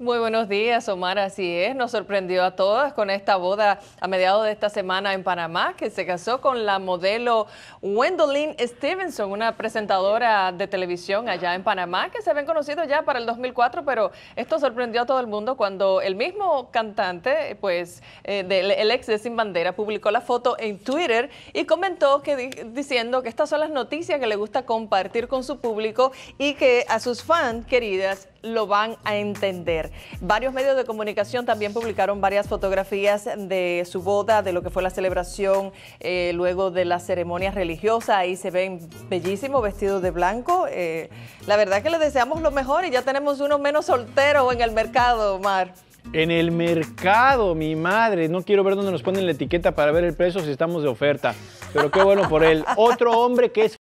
Muy buenos días, Omar. Así es, nos sorprendió a todas con esta boda a mediados de esta semana en Panamá, que se casó con la modelo Wendolyn Stevenson, una presentadora de televisión allá en Panamá, que se ven conocido ya para el 2004, pero esto sorprendió a todo el mundo cuando el mismo cantante, pues, eh, el ex de Sin Bandera, publicó la foto en Twitter y comentó que diciendo que estas son las noticias que le gusta compartir con su público y que a sus fans queridas lo van a entender. Varios medios de comunicación también publicaron varias fotografías de su boda, de lo que fue la celebración eh, luego de la ceremonia religiosa. Ahí se ven bellísimo, vestidos de blanco. Eh, la verdad que le deseamos lo mejor y ya tenemos uno menos soltero en el mercado, Omar. En el mercado, mi madre. No quiero ver dónde nos ponen la etiqueta para ver el precio si estamos de oferta. Pero qué bueno por él. Otro hombre que es